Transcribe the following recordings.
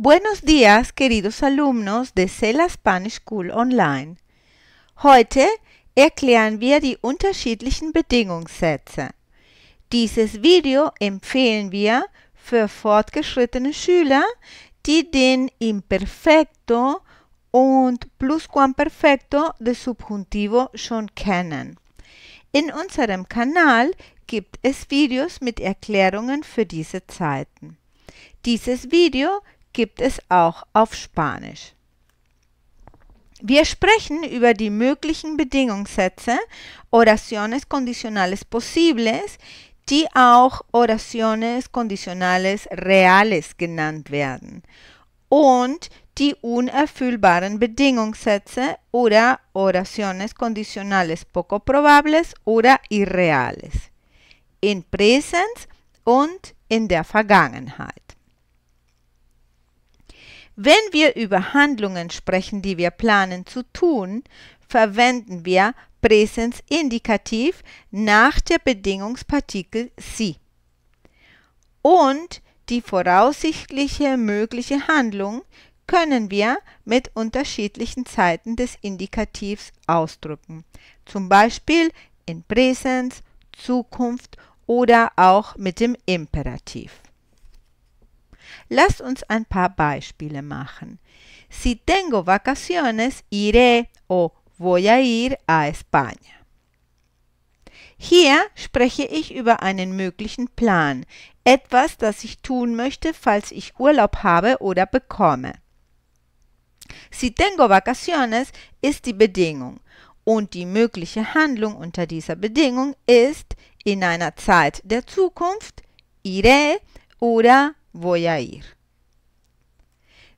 Buenos días, queridos alumnos de Cela Spanish School Online. Heute erklären wir die unterschiedlichen Bedingungssätze. Dieses Video empfehlen wir für fortgeschrittene Schüler, die den Imperfecto und Pluscuamperfecto des Subjuntivo schon kennen. In unserem Kanal gibt es Videos mit Erklärungen für diese Zeiten. Dieses Video gibt es auch auf Spanisch. Wir sprechen über die möglichen Bedingungssätze, Oraciones condicionales posibles, die auch Oraciones condicionales reales genannt werden, und die unerfüllbaren Bedingungssätze oder Oraciones condicionales poco probables oder irreales, in Präsens und in der Vergangenheit. Wenn wir über Handlungen sprechen, die wir planen zu tun, verwenden wir Präsens indikativ nach der Bedingungspartikel sie. Und die voraussichtliche mögliche Handlung können wir mit unterschiedlichen Zeiten des Indikativs ausdrücken, zum Beispiel in Präsens, Zukunft oder auch mit dem Imperativ. Lass uns ein paar Beispiele machen. Si tengo vacaciones, iré o voy a ir a España. Hier spreche ich über einen möglichen Plan, etwas, das ich tun möchte, falls ich Urlaub habe oder bekomme. Si tengo vacaciones ist die Bedingung und die mögliche Handlung unter dieser Bedingung ist in einer Zeit der Zukunft iré oder voy a ir.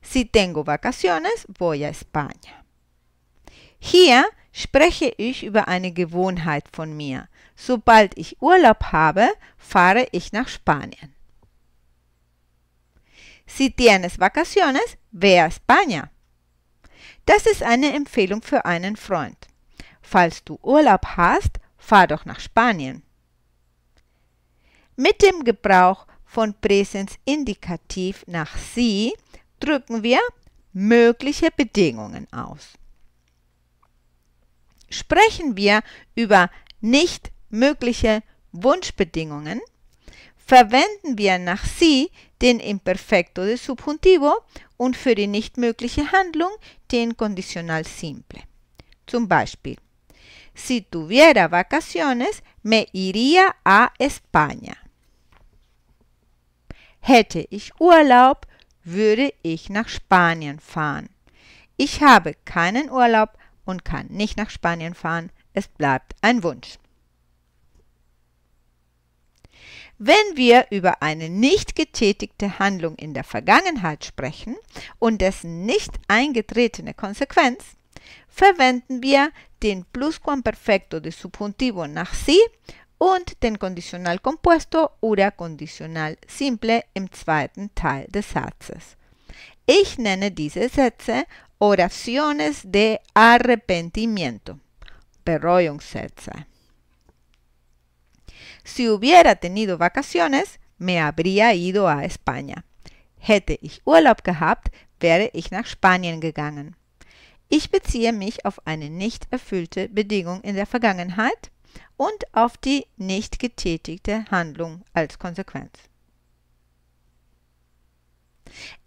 Si tengo vacaciones, voy a España. Hier spreche ich über eine Gewohnheit von mir. Sobald ich Urlaub habe, fahre ich nach Spanien. Si tienes vacaciones, ve a España. Das ist eine Empfehlung für einen Freund. Falls du Urlaub hast, fahr doch nach Spanien. Mit dem Gebrauch von Präsensindikativ nach sie drücken wir mögliche Bedingungen aus. Sprechen wir über nicht mögliche Wunschbedingungen, verwenden wir nach sie den Imperfecto de Subjuntivo und für die nicht mögliche Handlung den Conditional Simple. Zum Beispiel, si tuviera vacaciones, me iría a España. Hätte ich Urlaub, würde ich nach Spanien fahren. Ich habe keinen Urlaub und kann nicht nach Spanien fahren. Es bleibt ein Wunsch. Wenn wir über eine nicht getätigte Handlung in der Vergangenheit sprechen und dessen nicht eingetretene Konsequenz, verwenden wir den Plusquamperfecto de Subjuntivo nach Sie und den Konditionalkompuesto oder Konditional Simple im zweiten Teil des Satzes. Ich nenne diese Sätze Oraciones de Arrepentimiento, Bereuungssätze. Si hubiera tenido vacaciones, me habría ido a España. Hätte ich Urlaub gehabt, wäre ich nach Spanien gegangen. Ich beziehe mich auf eine nicht erfüllte Bedingung in der Vergangenheit und auf die nicht getätigte Handlung als Konsequenz.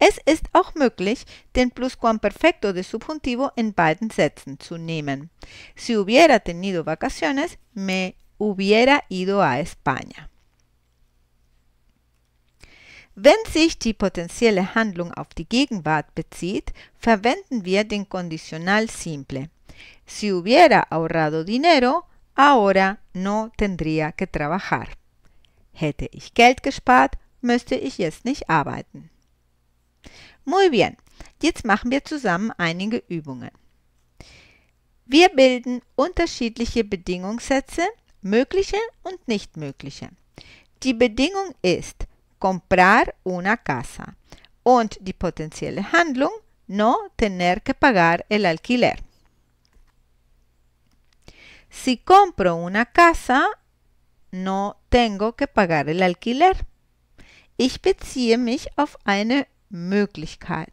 Es ist auch möglich, den Pluscuamperfecto de Subjuntivo in beiden Sätzen zu nehmen. Si hubiera tenido vacaciones, me hubiera ido a España. Wenn sich die potenzielle Handlung auf die Gegenwart bezieht, verwenden wir den Konditional simple. Si hubiera ahorrado dinero, Ahora no tendría que trabajar. Hätte ich Geld gespart, müsste ich jetzt nicht arbeiten. Muy bien. Jetzt machen wir zusammen einige Übungen. Wir bilden unterschiedliche Bedingungssätze, mögliche und nicht mögliche. Die Bedingung ist comprar una casa und die potenzielle Handlung no tener que pagar el alquiler. Si compro una casa, no tengo que pagar el alquiler. Ich beziehe mich auf eine Möglichkeit.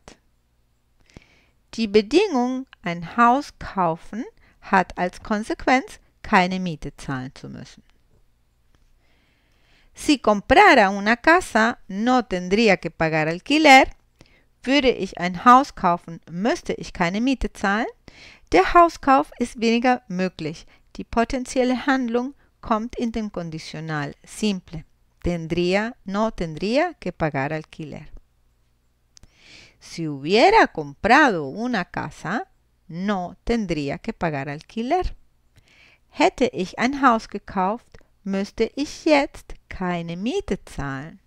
Die Bedingung, ein Haus kaufen, hat als Konsequenz, keine Miete zahlen zu müssen. Si comprara una casa, no tendría que pagar alquiler. Würde ich ein Haus kaufen, müsste ich keine Miete zahlen. Der Hauskauf ist weniger möglich. Die potenzielle Handlung kommt in den Konditional simple. Tendría, no tendría que pagar alquiler. Si hubiera comprado una casa, no tendría que pagar alquiler. Hätte ich ein Haus gekauft, müsste ich jetzt keine Miete zahlen.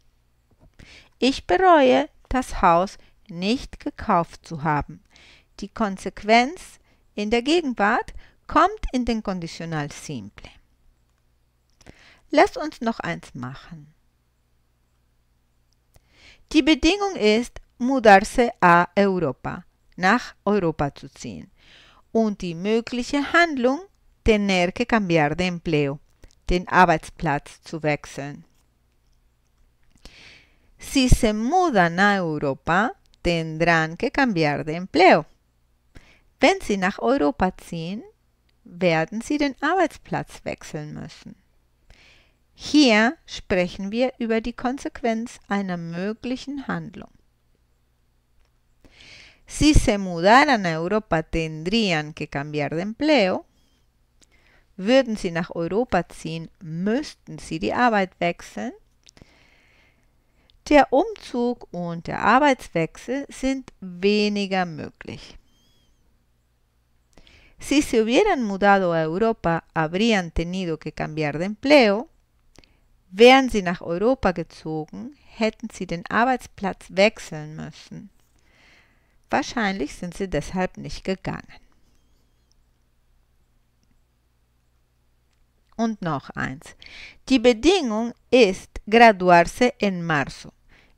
Ich bereue, das Haus nicht gekauft zu haben. Die Konsequenz in der Gegenwart kommt in den Konditional Simple. Lass uns noch eins machen. Die Bedingung ist, mudarse a Europa, nach Europa zu ziehen. Und die mögliche Handlung, tener que cambiar de empleo, den Arbeitsplatz zu wechseln. Si se mudan a Europa, tendrán que cambiar de empleo. Wenn sie nach Europa ziehen, werden Sie den Arbeitsplatz wechseln müssen. Hier sprechen wir über die Konsequenz einer möglichen Handlung. Si se mudaran a Europa tendrían que cambiar de empleo. Würden sie nach Europa ziehen, müssten sie die Arbeit wechseln. Der Umzug und der Arbeitswechsel sind weniger möglich. Si se hubieran mudado a Europa, habrían tenido que cambiar de empleo. Wären sie nach Europa gezogen, hätten sie den Arbeitsplatz wechseln müssen. Wahrscheinlich sind sie deshalb nicht gegangen. Und noch eins. Die Bedingung ist graduarse en marzo,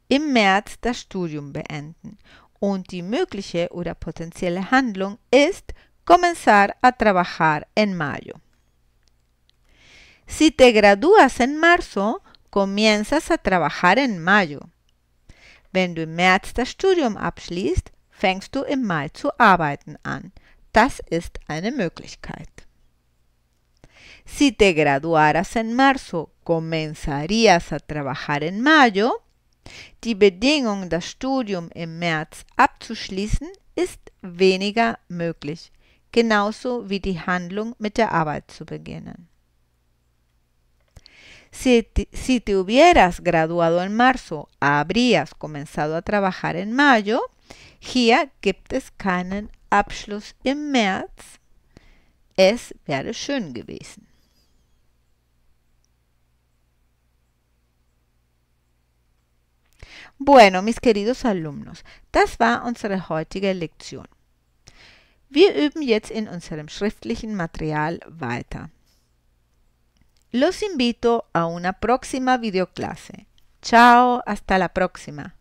im März das Studium beenden. Und die mögliche oder potenzielle Handlung ist comenzar a trabajar en mayo. Si te gradúas en marzo, comienzas a trabajar en mayo. Wenn du im März das Studium abschließt, fängst du im Mai zu arbeiten an. Das ist eine Möglichkeit. Si te graduaras en marzo, comenzarías a trabajar en mayo. Die Bedingung, das Studium im März abzuschließen, ist weniger möglich. genauso wie die Handlung mit der Arbeit zu beginnen. Si te, hubieras graduado en marzo, habrías comenzado a trabajar en mayo. Hier gibt es keinen Abschluss im März. Es wäre schön gewesen. Bueno, mis queridos alumnos, das war unsere heutige Lektion. Wir üben jetzt in unserem schriftlichen Material weiter. Los invito a una próxima videoclase. Ciao, hasta la próxima.